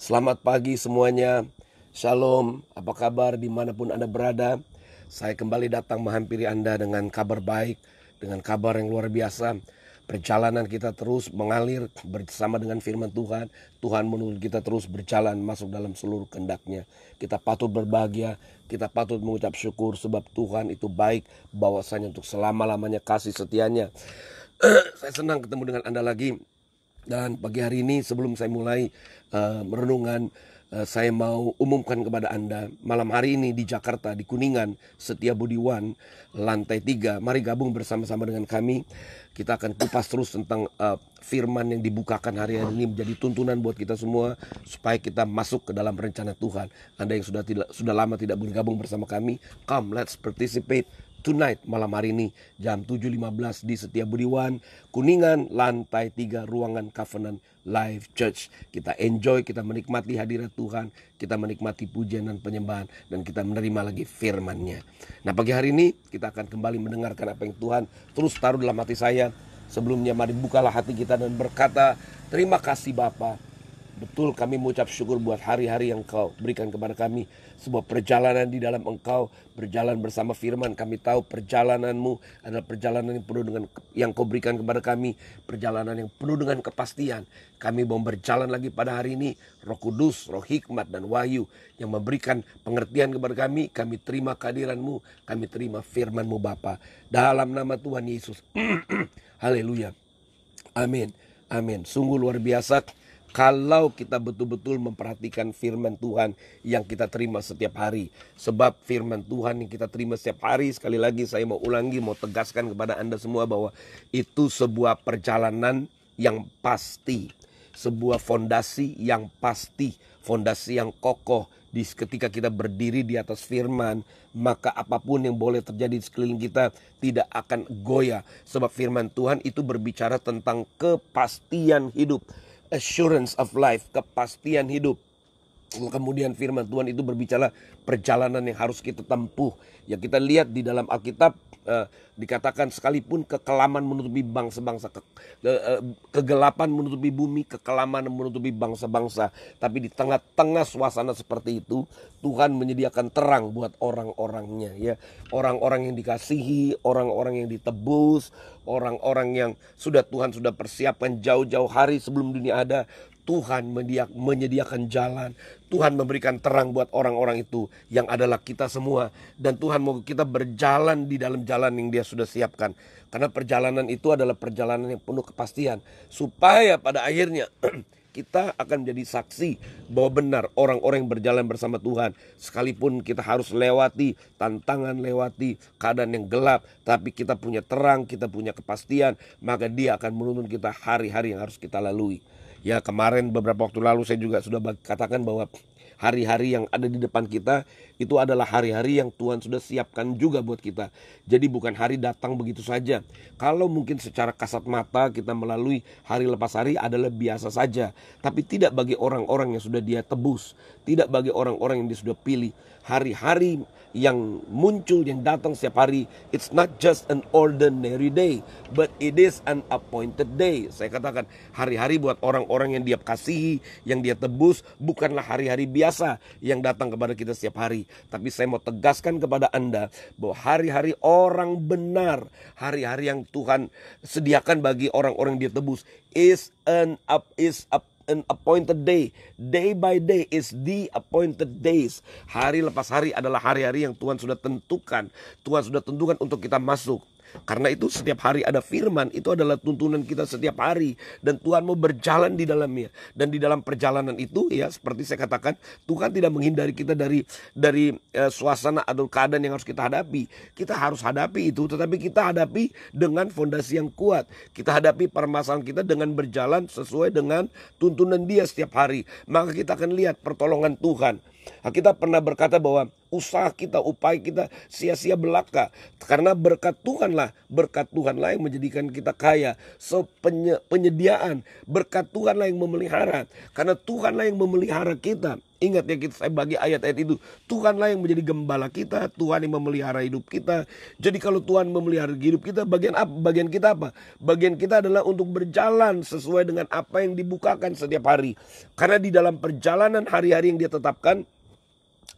Selamat pagi semuanya. Shalom, apa kabar dimanapun Anda berada? Saya kembali datang menghampiri Anda dengan kabar baik, dengan kabar yang luar biasa. Perjalanan kita terus mengalir bersama dengan firman Tuhan. Tuhan menuntut kita terus berjalan masuk dalam seluruh kendaknya. Kita patut berbahagia, kita patut mengucap syukur sebab Tuhan itu baik bahwasanya untuk selama-lamanya kasih setianya. Saya senang ketemu dengan Anda lagi dan pagi hari ini sebelum saya mulai uh, merenungan, uh, saya mau umumkan kepada Anda malam hari ini di Jakarta di Kuningan Setiabudi One lantai 3. Mari gabung bersama-sama dengan kami. Kita akan kupas terus tentang uh, firman yang dibukakan hari ini menjadi tuntunan buat kita semua supaya kita masuk ke dalam rencana Tuhan. Anda yang sudah tidak sudah lama tidak bergabung bersama kami, come let's participate Tonight malam hari ini jam 7.15 di Setiabudi Kuningan lantai 3 ruangan Covenant Live Church. Kita enjoy, kita menikmati hadirat Tuhan, kita menikmati pujian dan penyembahan dan kita menerima lagi firman-Nya. Nah, pagi hari ini kita akan kembali mendengarkan apa yang Tuhan terus taruh dalam hati saya. Sebelumnya mari bukalah hati kita dan berkata, "Terima kasih Bapa Betul kami mengucap syukur buat hari-hari yang kau berikan kepada kami. Sebuah perjalanan di dalam engkau. Berjalan bersama firman. Kami tahu perjalananmu adalah perjalanan yang penuh dengan yang kau berikan kepada kami. Perjalanan yang penuh dengan kepastian. Kami mau berjalan lagi pada hari ini. Roh kudus, roh hikmat dan wahyu. Yang memberikan pengertian kepada kami. Kami terima kehadiranmu. Kami terima firmanmu Bapa Dalam nama Tuhan Yesus. Haleluya. Amin. Amin. Sungguh luar biasa kalau kita betul-betul memperhatikan firman Tuhan yang kita terima setiap hari. Sebab firman Tuhan yang kita terima setiap hari, sekali lagi saya mau ulangi, mau tegaskan kepada Anda semua bahwa itu sebuah perjalanan yang pasti. Sebuah fondasi yang pasti, fondasi yang kokoh. Di ketika kita berdiri di atas firman, maka apapun yang boleh terjadi di sekeliling kita tidak akan goyah. Sebab firman Tuhan itu berbicara tentang kepastian hidup assurance of life, kepastian hidup. Kemudian firman Tuhan itu berbicara perjalanan yang harus kita tempuh. Ya kita lihat di dalam Alkitab eh, dikatakan sekalipun kekelaman menutupi bangsa-bangsa, ke, eh, kegelapan menutupi bumi, kekelaman menutupi bangsa-bangsa. Tapi di tengah-tengah suasana seperti itu, Tuhan menyediakan terang buat orang-orangnya. Ya, orang-orang yang dikasihi, orang-orang yang ditebus, orang-orang yang sudah Tuhan sudah persiapkan jauh-jauh hari sebelum dunia ada. Tuhan menyediakan jalan, Tuhan memberikan terang buat orang-orang itu yang adalah kita semua dan Tuhan mau kita berjalan di dalam jalan yang Dia sudah siapkan. Karena perjalanan itu adalah perjalanan yang penuh kepastian supaya pada akhirnya kita akan menjadi saksi bahwa benar orang-orang yang berjalan bersama Tuhan sekalipun kita harus lewati tantangan lewati keadaan yang gelap tapi kita punya terang kita punya kepastian maka dia akan menuntun kita hari-hari yang harus kita lalui Ya kemarin beberapa waktu lalu saya juga sudah katakan bahwa hari-hari yang ada di depan kita itu adalah hari-hari yang Tuhan sudah siapkan juga buat kita. Jadi bukan hari datang begitu saja. Kalau mungkin secara kasat mata kita melalui hari lepas hari adalah biasa saja. Tapi tidak bagi orang-orang yang sudah dia tebus. Tidak bagi orang-orang yang dia sudah pilih. Hari-hari yang muncul, yang datang setiap hari. It's not just an ordinary day. But it is an appointed day. Saya katakan hari-hari buat orang-orang yang dia kasihi, yang dia tebus. Bukanlah hari-hari biasa yang datang kepada kita setiap hari tapi saya mau tegaskan kepada Anda bahwa hari-hari orang benar, hari-hari yang Tuhan sediakan bagi orang-orang yang ditebus is an up is up an appointed day. Day by day is the appointed days. Hari lepas hari adalah hari-hari yang Tuhan sudah tentukan. Tuhan sudah tentukan untuk kita masuk. Karena itu setiap hari ada firman, itu adalah tuntunan kita setiap hari dan Tuhan mau berjalan di dalamnya. Dan di dalam perjalanan itu ya seperti saya katakan, Tuhan tidak menghindari kita dari dari eh, suasana atau keadaan yang harus kita hadapi. Kita harus hadapi itu, tetapi kita hadapi dengan fondasi yang kuat. Kita hadapi permasalahan kita dengan berjalan sesuai dengan tuntunan Dia setiap hari. Maka kita akan lihat pertolongan Tuhan. Nah, kita pernah berkata bahwa usaha kita, upaya kita sia-sia belaka. Karena berkat Tuhanlah, berkat Tuhanlah yang menjadikan kita kaya. So, penye, penyediaan, berkat Tuhanlah yang memelihara. Karena Tuhanlah yang memelihara kita. Ingat ya kita saya bagi ayat-ayat itu. Tuhanlah yang menjadi gembala kita, Tuhan yang memelihara hidup kita. Jadi kalau Tuhan memelihara hidup kita, bagian apa? Bagian kita apa? Bagian kita adalah untuk berjalan sesuai dengan apa yang dibukakan setiap hari. Karena di dalam perjalanan hari-hari yang dia tetapkan,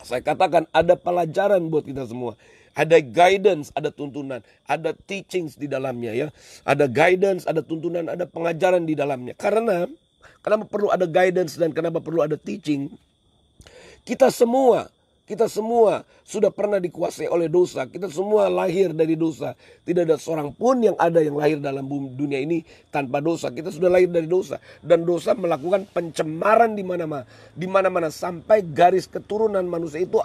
saya katakan ada pelajaran buat kita semua. Ada guidance, ada tuntunan, ada teachings di dalamnya ya. Ada guidance, ada tuntunan, ada pengajaran di dalamnya. Karena kenapa perlu ada guidance dan kenapa perlu ada teaching? Kita semua kita semua sudah pernah dikuasai oleh dosa. Kita semua lahir dari dosa. Tidak ada seorang pun yang ada yang lahir dalam dunia ini tanpa dosa. Kita sudah lahir dari dosa dan dosa melakukan pencemaran di mana-mana, di mana-mana sampai garis keturunan manusia itu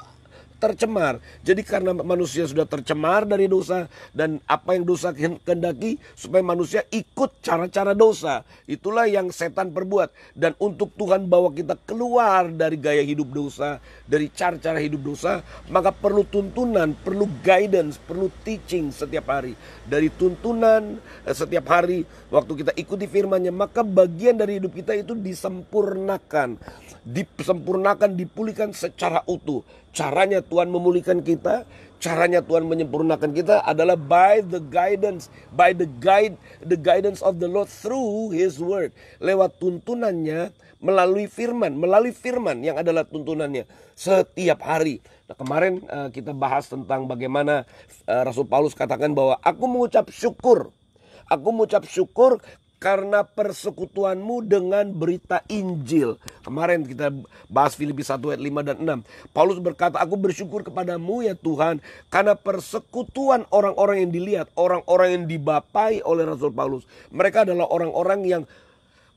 tercemar. Jadi karena manusia sudah tercemar dari dosa dan apa yang dosa kehendaki supaya manusia ikut cara-cara dosa. Itulah yang setan perbuat dan untuk Tuhan bawa kita keluar dari gaya hidup dosa, dari cara-cara hidup dosa, maka perlu tuntunan, perlu guidance, perlu teaching setiap hari. Dari tuntunan eh, setiap hari waktu kita ikuti firman-Nya, maka bagian dari hidup kita itu disempurnakan, disempurnakan, dipulihkan secara utuh Caranya Tuhan memulihkan kita, caranya Tuhan menyempurnakan kita adalah by the guidance, by the guide, the guidance of the Lord through His Word, lewat tuntunannya, melalui firman, melalui firman yang adalah tuntunannya setiap hari. Nah, kemarin uh, kita bahas tentang bagaimana uh, Rasul Paulus katakan bahwa aku mengucap syukur, aku mengucap syukur karena persekutuanmu dengan berita Injil. Kemarin kita bahas Filipi 1 ayat 5 dan 6. Paulus berkata, aku bersyukur kepadamu ya Tuhan karena persekutuan orang-orang yang dilihat, orang-orang yang dibapai oleh Rasul Paulus. Mereka adalah orang-orang yang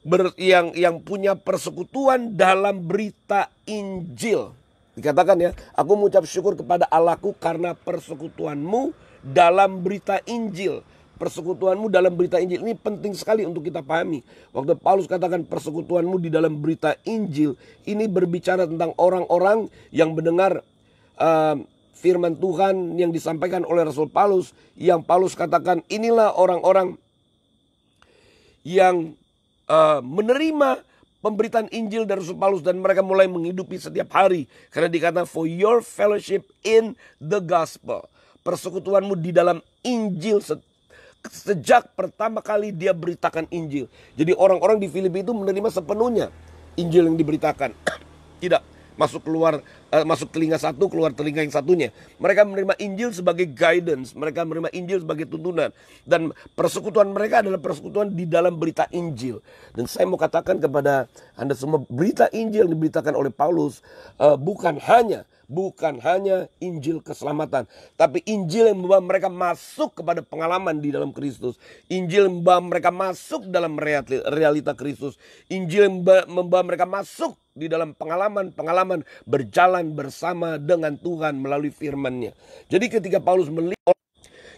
ber, yang yang punya persekutuan dalam berita Injil. Dikatakan ya, aku mengucap syukur kepada Allahku karena persekutuanmu dalam berita Injil persekutuanmu dalam berita Injil ini penting sekali untuk kita pahami. Waktu Paulus katakan persekutuanmu di dalam berita Injil ini berbicara tentang orang-orang yang mendengar uh, firman Tuhan yang disampaikan oleh Rasul Paulus yang Paulus katakan inilah orang-orang yang uh, menerima pemberitaan Injil dari Rasul Paulus dan mereka mulai menghidupi setiap hari karena dikatakan for your fellowship in the gospel persekutuanmu di dalam Injil sejak pertama kali dia beritakan Injil. Jadi orang-orang di Filipi itu menerima sepenuhnya Injil yang diberitakan. Tidak masuk keluar uh, masuk telinga satu keluar telinga yang satunya. Mereka menerima Injil sebagai guidance, mereka menerima Injil sebagai tuntunan dan persekutuan mereka adalah persekutuan di dalam berita Injil. Dan saya mau katakan kepada Anda semua berita Injil yang diberitakan oleh Paulus uh, bukan hanya bukan hanya Injil keselamatan, tapi Injil yang membawa mereka masuk kepada pengalaman di dalam Kristus. Injil yang membawa mereka masuk dalam realita Kristus. Injil yang membawa mereka masuk di dalam pengalaman-pengalaman berjalan bersama dengan Tuhan melalui firman-Nya. Jadi ketika Paulus melihat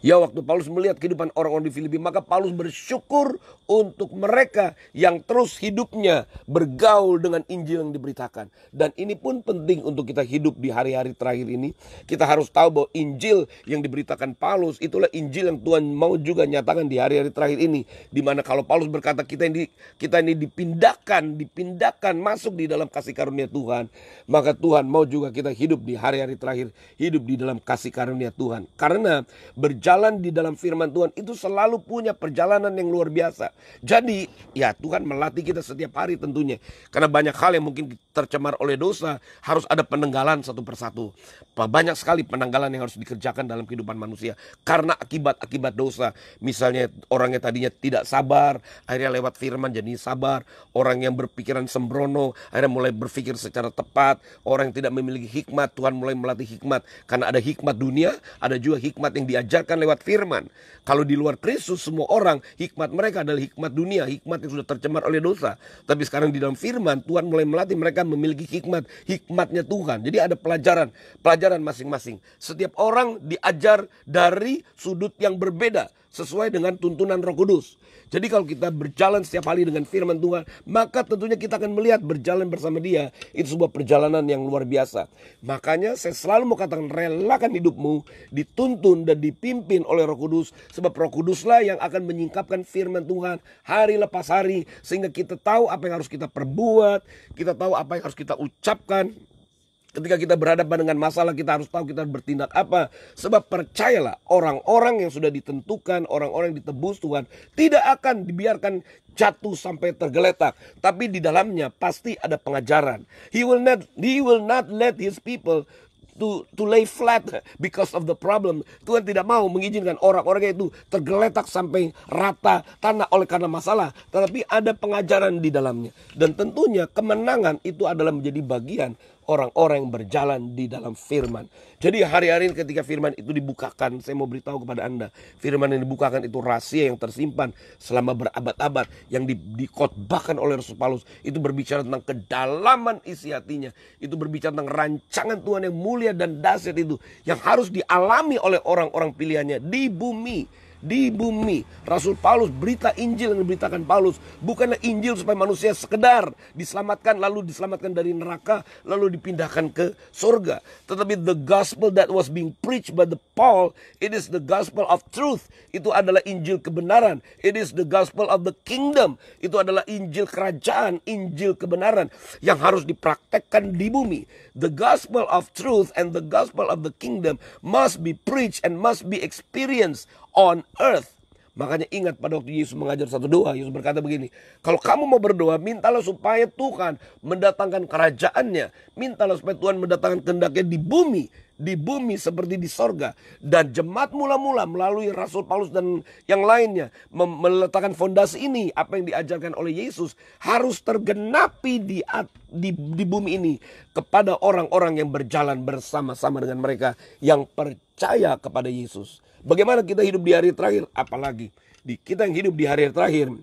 Ya waktu Paulus melihat kehidupan orang-orang di Filipi maka Paulus bersyukur untuk mereka yang terus hidupnya bergaul dengan Injil yang diberitakan. Dan ini pun penting untuk kita hidup di hari-hari terakhir ini. Kita harus tahu bahwa Injil yang diberitakan Paulus itulah Injil yang Tuhan mau juga nyatakan di hari-hari terakhir ini. Dimana kalau Paulus berkata kita ini kita ini dipindahkan, dipindahkan masuk di dalam kasih karunia Tuhan. Maka Tuhan mau juga kita hidup di hari-hari terakhir, hidup di dalam kasih karunia Tuhan. Karena berjalan berjalan di dalam firman Tuhan itu selalu punya perjalanan yang luar biasa. Jadi ya Tuhan melatih kita setiap hari tentunya. Karena banyak hal yang mungkin tercemar oleh dosa harus ada penenggalan satu persatu. Banyak sekali penenggalan yang harus dikerjakan dalam kehidupan manusia. Karena akibat-akibat dosa. Misalnya orangnya tadinya tidak sabar. Akhirnya lewat firman jadi sabar. Orang yang berpikiran sembrono. Akhirnya mulai berpikir secara tepat. Orang yang tidak memiliki hikmat. Tuhan mulai melatih hikmat. Karena ada hikmat dunia. Ada juga hikmat yang diajarkan lewat firman. Kalau di luar Kristus semua orang hikmat mereka adalah hikmat dunia, hikmat yang sudah tercemar oleh dosa. Tapi sekarang di dalam firman Tuhan mulai melatih mereka memiliki hikmat, hikmatnya Tuhan. Jadi ada pelajaran, pelajaran masing-masing. Setiap orang diajar dari sudut yang berbeda sesuai dengan tuntunan Roh Kudus. Jadi kalau kita berjalan setiap hari dengan firman Tuhan, maka tentunya kita akan melihat berjalan bersama dia. Itu sebuah perjalanan yang luar biasa. Makanya saya selalu mau katakan relakan hidupmu dituntun dan dipimpin oleh Roh Kudus sebab Roh Kuduslah yang akan menyingkapkan firman Tuhan hari lepas hari sehingga kita tahu apa yang harus kita perbuat, kita tahu apa yang harus kita ucapkan Ketika kita berhadapan dengan masalah, kita harus tahu kita bertindak apa. Sebab percayalah, orang-orang yang sudah ditentukan, orang-orang yang ditebus Tuhan, tidak akan dibiarkan jatuh sampai tergeletak, tapi di dalamnya pasti ada pengajaran. He will not he will not let his people to to lay flat because of the problem. Tuhan tidak mau mengizinkan orang-orang itu tergeletak sampai rata tanah oleh karena masalah, tetapi ada pengajaran di dalamnya. Dan tentunya kemenangan itu adalah menjadi bagian orang-orang yang berjalan di dalam firman. Jadi hari-hari ini ketika firman itu dibukakan, saya mau beritahu kepada Anda, firman yang dibukakan itu rahasia yang tersimpan selama berabad-abad yang di, dikotbahkan oleh Rasul Paulus itu berbicara tentang kedalaman isi hatinya, itu berbicara tentang rancangan Tuhan yang mulia dan dahsyat itu yang harus dialami oleh orang-orang pilihannya di bumi di bumi. Rasul Paulus berita Injil yang diberitakan Paulus bukanlah Injil supaya manusia sekedar diselamatkan lalu diselamatkan dari neraka lalu dipindahkan ke surga. Tetapi the gospel that was being preached by the Paul it is the gospel of truth. Itu adalah Injil kebenaran. It is the gospel of the kingdom. Itu adalah Injil kerajaan, Injil kebenaran yang harus dipraktekkan di bumi. The gospel of truth and the gospel of the kingdom must be preached and must be experienced on earth. Makanya ingat pada waktu Yesus mengajar satu doa, Yesus berkata begini, kalau kamu mau berdoa, mintalah supaya Tuhan mendatangkan kerajaannya, mintalah supaya Tuhan mendatangkan kehendaknya di bumi di bumi seperti di sorga. Dan jemaat mula-mula melalui Rasul Paulus dan yang lainnya meletakkan fondasi ini, apa yang diajarkan oleh Yesus harus tergenapi di, di, di bumi ini kepada orang-orang yang berjalan bersama-sama dengan mereka yang percaya kepada Yesus. Bagaimana kita hidup di hari terakhir? Apalagi di kita yang hidup di hari terakhir,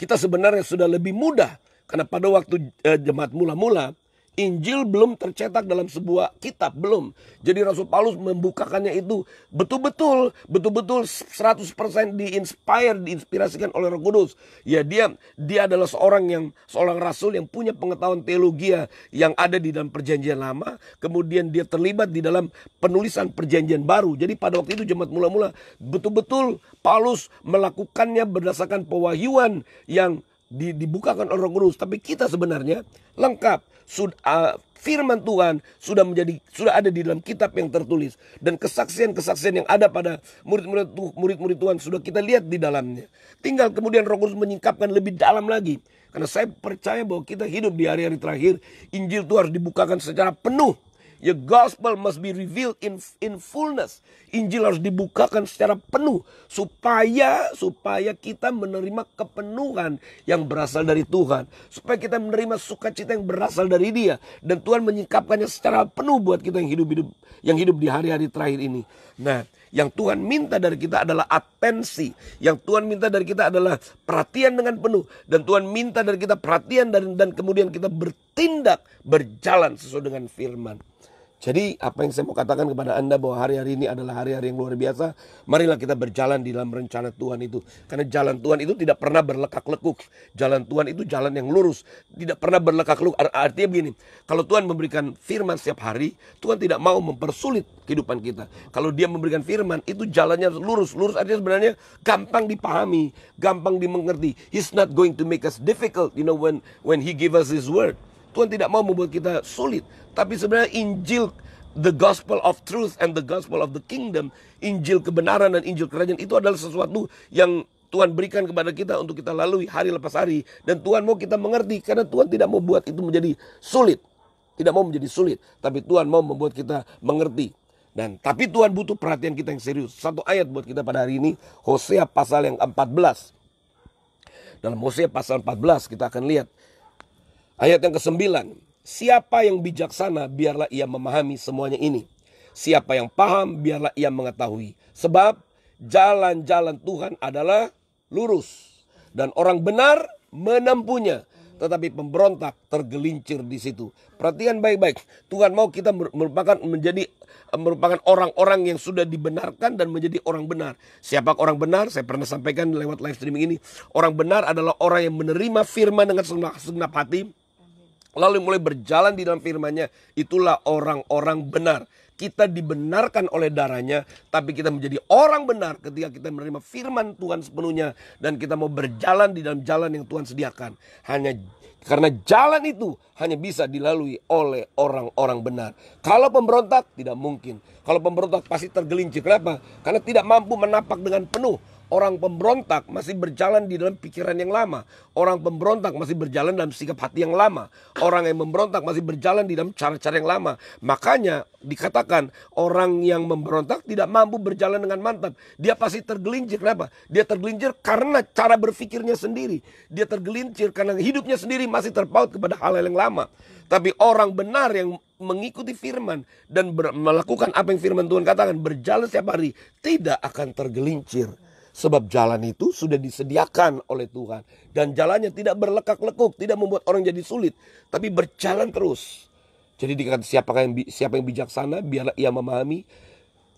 kita sebenarnya sudah lebih mudah karena pada waktu eh, jemaat mula-mula Injil belum tercetak dalam sebuah kitab, belum. Jadi Rasul Paulus membukakannya itu betul-betul, betul-betul 100% diinspire, diinspirasikan oleh Roh Kudus. Ya dia dia adalah seorang yang seorang rasul yang punya pengetahuan teologi yang ada di dalam perjanjian lama, kemudian dia terlibat di dalam penulisan perjanjian baru. Jadi pada waktu itu jemaat mula-mula betul-betul Paulus melakukannya berdasarkan pewahyuan yang di, dibukakan oleh Roh Kudus, tapi kita sebenarnya lengkap. Sud, uh, firman Tuhan sudah menjadi sudah ada di dalam kitab yang tertulis dan kesaksian-kesaksian yang ada pada murid-murid murid-murid Tuhan sudah kita lihat di dalamnya. Tinggal kemudian Roh Kudus menyingkapkan lebih dalam lagi. Karena saya percaya bahwa kita hidup di hari-hari terakhir, Injil itu harus dibukakan secara penuh Your gospel must be revealed in in fullness. Injil harus dibukakan secara penuh supaya supaya kita menerima kepenuhan yang berasal dari Tuhan, supaya kita menerima sukacita yang berasal dari Dia dan Tuhan menyingkapkannya secara penuh buat kita yang hidup-hidup yang hidup di hari-hari terakhir ini. Nah, yang Tuhan minta dari kita adalah atensi. Yang Tuhan minta dari kita adalah perhatian dengan penuh. Dan Tuhan minta dari kita perhatian dan, dan kemudian kita bertindak, berjalan sesuai dengan firman. Jadi apa yang saya mau katakan kepada Anda bahwa hari-hari ini adalah hari-hari yang luar biasa. Marilah kita berjalan di dalam rencana Tuhan itu. Karena jalan Tuhan itu tidak pernah berlekak-lekuk. Jalan Tuhan itu jalan yang lurus. Tidak pernah berlekak-lekuk. Artinya begini, kalau Tuhan memberikan firman setiap hari, Tuhan tidak mau mempersulit kehidupan kita. Kalau dia memberikan firman, itu jalannya lurus. Lurus artinya sebenarnya gampang dipahami, gampang dimengerti. He's not going to make us difficult, you know, when when he give us his word. Tuhan tidak mau membuat kita sulit. Tapi sebenarnya Injil, the gospel of truth and the gospel of the kingdom, Injil kebenaran dan Injil kerajaan itu adalah sesuatu yang Tuhan berikan kepada kita untuk kita lalui hari lepas hari. Dan Tuhan mau kita mengerti karena Tuhan tidak mau buat itu menjadi sulit. Tidak mau menjadi sulit. Tapi Tuhan mau membuat kita mengerti. Dan tapi Tuhan butuh perhatian kita yang serius. Satu ayat buat kita pada hari ini. Hosea pasal yang 14. Dalam Hosea pasal 14 kita akan lihat Ayat yang kesembilan. Siapa yang bijaksana biarlah ia memahami semuanya ini. Siapa yang paham biarlah ia mengetahui. Sebab jalan-jalan Tuhan adalah lurus. Dan orang benar menempuhnya. Tetapi pemberontak tergelincir di situ. Perhatian baik-baik. Tuhan mau kita merupakan menjadi merupakan orang-orang yang sudah dibenarkan dan menjadi orang benar. Siapa orang benar? Saya pernah sampaikan lewat live streaming ini. Orang benar adalah orang yang menerima firman dengan segenap hati Lalu mulai berjalan di dalam firmannya, itulah orang-orang benar. Kita dibenarkan oleh darahnya, tapi kita menjadi orang benar ketika kita menerima firman Tuhan sepenuhnya dan kita mau berjalan di dalam jalan yang Tuhan sediakan. Hanya karena jalan itu hanya bisa dilalui oleh orang-orang benar. Kalau pemberontak tidak mungkin. Kalau pemberontak pasti tergelincir. Kenapa? Karena tidak mampu menapak dengan penuh Orang pemberontak masih berjalan di dalam pikiran yang lama. Orang pemberontak masih berjalan dalam sikap hati yang lama. Orang yang memberontak masih berjalan di dalam cara-cara yang lama. Makanya dikatakan orang yang memberontak tidak mampu berjalan dengan mantap. Dia pasti tergelincir. Kenapa? Dia tergelincir karena cara berpikirnya sendiri. Dia tergelincir karena hidupnya sendiri masih terpaut kepada hal-hal yang lama. Tapi orang benar yang mengikuti firman dan melakukan apa yang firman Tuhan katakan berjalan setiap hari tidak akan tergelincir. Sebab jalan itu sudah disediakan oleh Tuhan. Dan jalannya tidak berlekak-lekuk, tidak membuat orang jadi sulit. Tapi berjalan terus. Jadi dikatakan siapa yang, siapa yang bijaksana, biarlah ia memahami.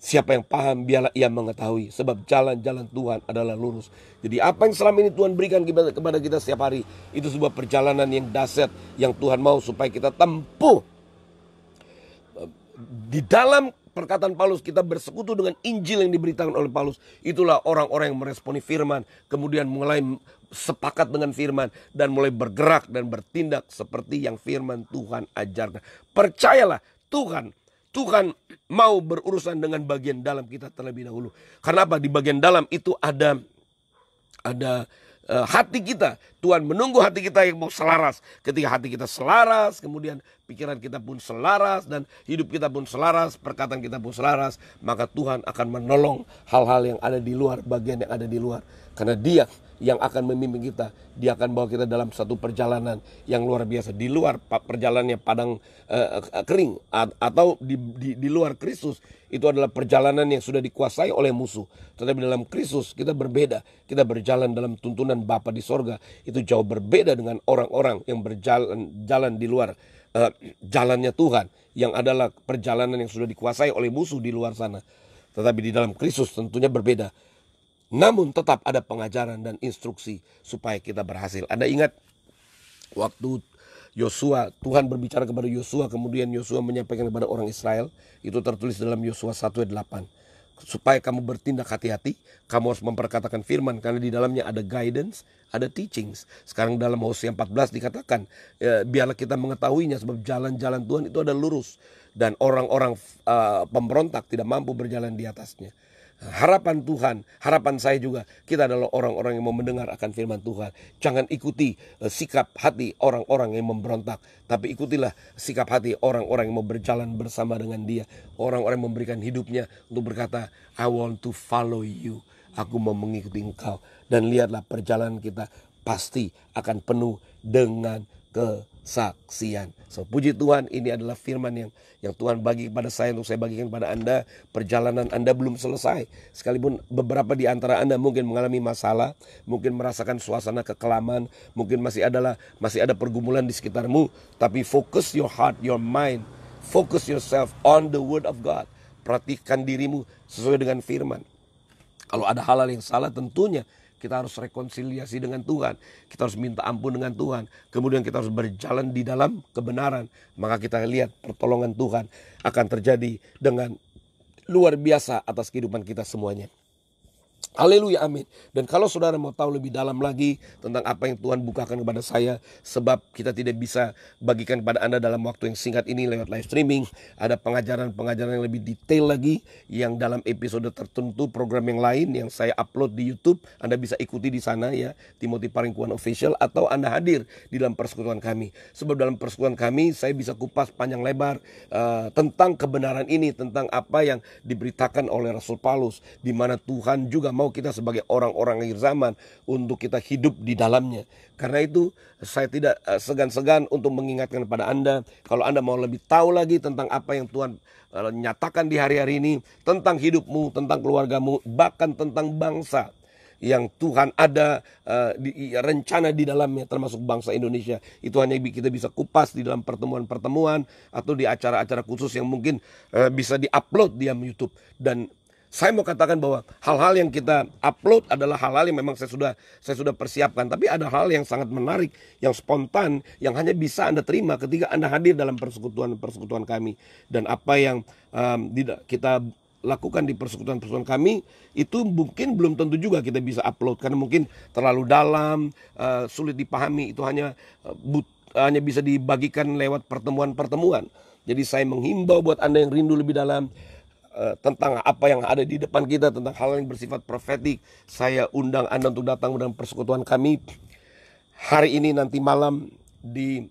Siapa yang paham, biarlah ia mengetahui. Sebab jalan-jalan Tuhan adalah lurus. Jadi apa yang selama ini Tuhan berikan kepada kita setiap hari. Itu sebuah perjalanan yang dasar Yang Tuhan mau supaya kita tempuh. Eh, di dalam perkataan Paulus kita bersekutu dengan Injil yang diberitakan oleh Paulus. Itulah orang-orang yang meresponi firman, kemudian mulai sepakat dengan firman dan mulai bergerak dan bertindak seperti yang firman Tuhan ajarkan. Percayalah, Tuhan Tuhan mau berurusan dengan bagian dalam kita terlebih dahulu. Karena apa? Di bagian dalam itu ada ada eh, hati kita. Tuhan menunggu hati kita yang mau selaras. Ketika hati kita selaras, kemudian pikiran kita pun selaras dan hidup kita pun selaras, perkataan kita pun selaras, maka Tuhan akan menolong hal-hal yang ada di luar, bagian yang ada di luar. Karena dia yang akan memimpin kita, dia akan bawa kita dalam satu perjalanan yang luar biasa di luar perjalanannya padang uh, kering atau di, di di luar Kristus itu adalah perjalanan yang sudah dikuasai oleh musuh. Tetapi dalam Kristus kita berbeda. Kita berjalan dalam tuntunan Bapa di sorga. Itu jauh berbeda dengan orang-orang yang berjalan jalan di luar uh, jalannya Tuhan yang adalah perjalanan yang sudah dikuasai oleh musuh di luar sana. Tetapi di dalam Kristus tentunya berbeda. Namun tetap ada pengajaran dan instruksi supaya kita berhasil. Anda ingat waktu Yosua, Tuhan berbicara kepada Yosua, kemudian Yosua menyampaikan kepada orang Israel, itu tertulis dalam Yosua 1 ayat 8 supaya kamu bertindak hati-hati, kamu harus memperkatakan firman karena di dalamnya ada guidance, ada teachings. Sekarang dalam Hosea 14 dikatakan e, biarlah kita mengetahuinya sebab jalan-jalan Tuhan itu ada lurus dan orang-orang e, pemberontak tidak mampu berjalan di atasnya harapan Tuhan, harapan saya juga kita adalah orang-orang yang mau mendengar akan firman Tuhan. Jangan ikuti eh, sikap hati orang-orang yang memberontak, tapi ikutilah sikap hati orang-orang yang mau berjalan bersama dengan Dia, orang-orang yang memberikan hidupnya untuk berkata, "I want to follow you." Aku mau mengikuti Engkau dan lihatlah perjalanan kita pasti akan penuh dengan ke kesaksian. So puji Tuhan ini adalah firman yang yang Tuhan bagi kepada saya untuk saya bagikan kepada Anda. Perjalanan Anda belum selesai. Sekalipun beberapa di antara Anda mungkin mengalami masalah, mungkin merasakan suasana kekelaman, mungkin masih adalah masih ada pergumulan di sekitarmu, tapi focus your heart, your mind, focus yourself on the word of God. Perhatikan dirimu sesuai dengan firman. Kalau ada hal-hal yang salah tentunya kita harus rekonsiliasi dengan Tuhan. Kita harus minta ampun dengan Tuhan. Kemudian kita harus berjalan di dalam kebenaran. Maka kita lihat pertolongan Tuhan akan terjadi dengan luar biasa atas kehidupan kita semuanya. Haleluya, amin. Dan kalau saudara mau tahu lebih dalam lagi tentang apa yang Tuhan bukakan kepada saya, sebab kita tidak bisa bagikan kepada Anda dalam waktu yang singkat ini lewat live streaming, ada pengajaran-pengajaran yang lebih detail lagi, yang dalam episode tertentu program yang lain yang saya upload di YouTube, Anda bisa ikuti di sana ya, Timothy Paringkuan Official, atau Anda hadir di dalam persekutuan kami. Sebab dalam persekutuan kami, saya bisa kupas panjang lebar uh, tentang kebenaran ini, tentang apa yang diberitakan oleh Rasul Paulus, di mana Tuhan juga mau mau kita sebagai orang-orang akhir zaman untuk kita hidup di dalamnya. Karena itu saya tidak eh, segan-segan untuk mengingatkan kepada Anda kalau Anda mau lebih tahu lagi tentang apa yang Tuhan eh, nyatakan di hari-hari ini tentang hidupmu, tentang keluargamu, bahkan tentang bangsa yang Tuhan ada uh, di, rencana di dalamnya termasuk bangsa Indonesia itu hanya kita bisa kupas di dalam pertemuan-pertemuan atau di acara-acara khusus yang mungkin uh, bisa diupload di YouTube dan saya mau katakan bahwa hal-hal yang kita upload adalah hal-hal yang memang saya sudah saya sudah persiapkan tapi ada hal yang sangat menarik yang spontan yang hanya bisa Anda terima ketika Anda hadir dalam persekutuan-persekutuan kami dan apa yang um, kita lakukan di persekutuan-persekutuan kami itu mungkin belum tentu juga kita bisa upload karena mungkin terlalu dalam uh, sulit dipahami itu hanya uh, but, uh, hanya bisa dibagikan lewat pertemuan-pertemuan jadi saya menghimbau buat anda yang rindu lebih dalam Eh, tentang apa yang ada di depan kita tentang hal yang bersifat profetik. Saya undang Anda untuk datang dalam persekutuan kami hari ini nanti malam di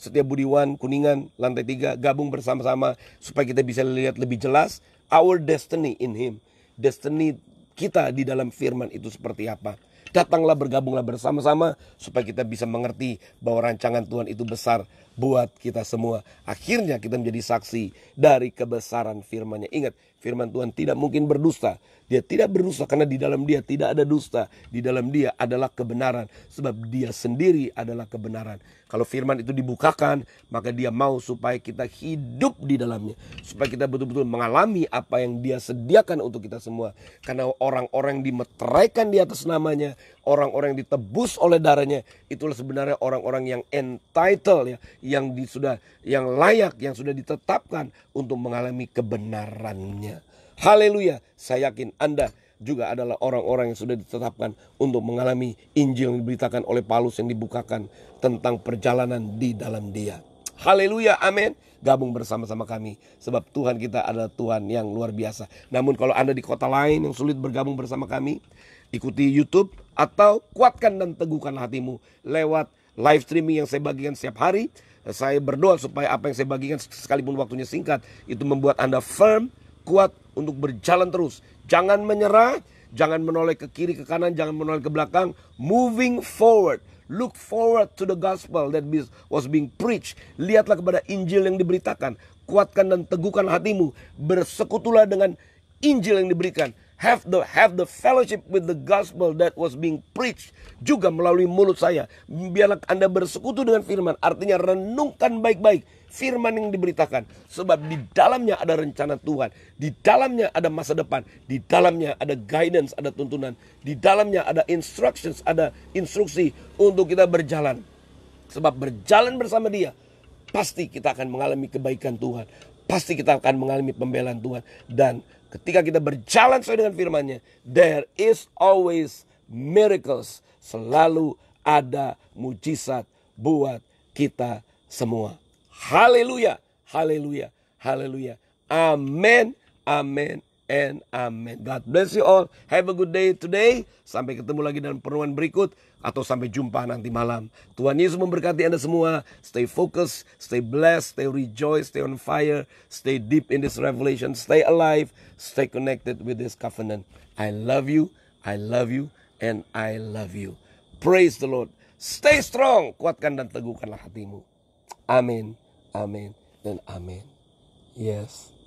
setiap Budiwan Kuningan lantai 3 gabung bersama-sama supaya kita bisa lihat lebih jelas our destiny in him. Destiny kita di dalam firman itu seperti apa. Datanglah bergabunglah bersama-sama supaya kita bisa mengerti bahwa rancangan Tuhan itu besar buat kita semua. Akhirnya kita menjadi saksi dari kebesaran firman-Nya. Ingat, firman Tuhan tidak mungkin berdusta. Dia tidak berdusta karena di dalam dia tidak ada dusta. Di dalam dia adalah kebenaran. Sebab dia sendiri adalah kebenaran. Kalau firman itu dibukakan, maka dia mau supaya kita hidup di dalamnya. Supaya kita betul-betul mengalami apa yang dia sediakan untuk kita semua. Karena orang-orang dimeteraikan di atas namanya, orang-orang yang ditebus oleh darahnya itulah sebenarnya orang-orang yang entitled ya yang sudah yang layak yang sudah ditetapkan untuk mengalami kebenarannya haleluya saya yakin Anda juga adalah orang-orang yang sudah ditetapkan untuk mengalami Injil yang diberitakan oleh Paulus yang dibukakan tentang perjalanan di dalam dia haleluya amin gabung bersama-sama kami. Sebab Tuhan kita adalah Tuhan yang luar biasa. Namun kalau Anda di kota lain yang sulit bergabung bersama kami, ikuti YouTube atau kuatkan dan teguhkan hatimu lewat live streaming yang saya bagikan setiap hari. Saya berdoa supaya apa yang saya bagikan sekalipun waktunya singkat itu membuat Anda firm, kuat untuk berjalan terus. Jangan menyerah, jangan menoleh ke kiri ke kanan, jangan menoleh ke belakang. Moving forward. Look forward to the gospel that was being preached. Lihatlah kepada Injil yang diberitakan. Kuatkan dan teguhkan hatimu. Bersekutulah dengan Injil yang diberikan have the have the fellowship with the gospel that was being preached juga melalui mulut saya. Biarlah Anda bersekutu dengan firman, artinya renungkan baik-baik firman yang diberitakan sebab di dalamnya ada rencana Tuhan, di dalamnya ada masa depan, di dalamnya ada guidance, ada tuntunan, di dalamnya ada instructions, ada instruksi untuk kita berjalan. Sebab berjalan bersama Dia pasti kita akan mengalami kebaikan Tuhan, pasti kita akan mengalami pembelaan Tuhan dan Ketika kita berjalan sesuai dengan firman-Nya, there is always miracles. Selalu ada mujizat buat kita semua. Haleluya, haleluya, haleluya. Amin, amin, and amen. God bless you all. Have a good day today. Sampai ketemu lagi dalam perluan berikut atau sampai jumpa nanti malam. Tuhan Yesus memberkati Anda semua. Stay focused, stay blessed, stay rejoice, stay on fire, stay deep in this revelation, stay alive, stay connected with this covenant. I love you, I love you, and I love you. Praise the Lord. Stay strong, kuatkan dan teguhkanlah hatimu. Amin, amin, dan amin. Yes.